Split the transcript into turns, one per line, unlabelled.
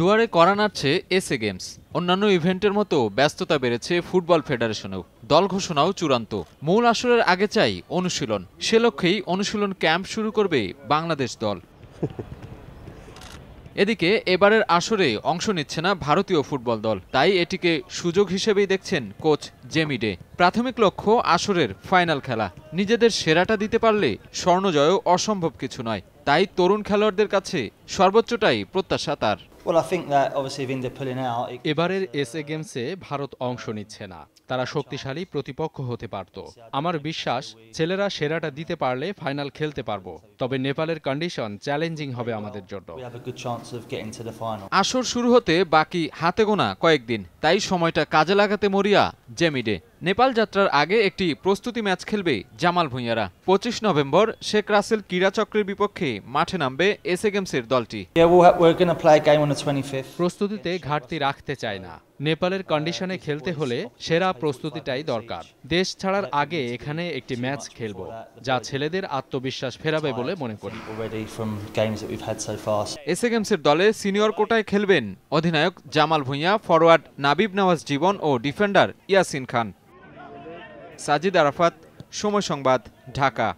দুয়ারে করা আছে এসএ গেমস অন্যান্য ইভেন্টের মতো ব্যস্ততা বেড়েছে ফুটবল ফেডারেশনেও দল ঘোষণাও চূড়ান্ত মূল আসরের আগে চাই অনুশীলন সে লক্ষ্যেই অনুশীলন ক্যাম্প শুরু করবে বাংলাদেশ দল এদিকে এবারের আসরে অংশ নিচ্ছে না ভারতীয় ফুটবল দল তাই এটিকে সুযোগ হিসেবেই দেখছেন কোচ জেমি ডে প্রাথমিক লক্ষ্য আসরের ফাইনাল খেলা নিজেদের সেরাটা দিতে পারলে স্বর্ণজয়ও অসম্ভব কিছু নয় তাই তরুণ খেলোয়াড়দের কাছে সর্বোচ্চটাই প্রত্যাশা তার
এবারের এসএ গেমসে ভারত অংশ নিচ্ছে না তারা শক্তিশালী প্রতিপক্ষ হতে পারত আমার বিশ্বাস ছেলেরা সেরাটা দিতে পারলে ফাইনাল খেলতে পারবো তবে নেপালের কন্ডিশন চ্যালেঞ্জিং হবে আমাদের জন্য
আসর শুরু হতে বাকি হাতে গোনা কয়েকদিন তাই সময়টা কাজে লাগাতে মরিয়া জেমিডে নেপাল যাত্রার আগে একটি প্রস্তুতি ম্যাচ খেলবে জামাল ভুঁইয়ারা পঁচিশ নভেম্বর শেখ রাসেল ক্রীড়াচক্রের বিপক্ষে মাঠে নামবে এসএ গেমসের দল দলটি
প্রস্তুতিতে ঘাটতি রাখতে চায় না নেপালের কন্ডিশনে খেলতে হলে সেরা প্রস্তুতিটাই দরকার দেশ ছাড়ার আগে এখানে একটি ম্যাচ খেলব
যা ছেলেদের আত্মবিশ্বাস ফেরাবে বলে মনে করি এসএ গেমসের দলে সিনিয়র কোটায় খেলবেন অধিনায়ক জামাল ভুঁইয়া ফরওয়ার্ড নাবিব নওয়াজ জীবন ও ডিফেন্ডার ইয়াসিন খান সাজিদ আরাফাত সময় সংবাদ ঢাকা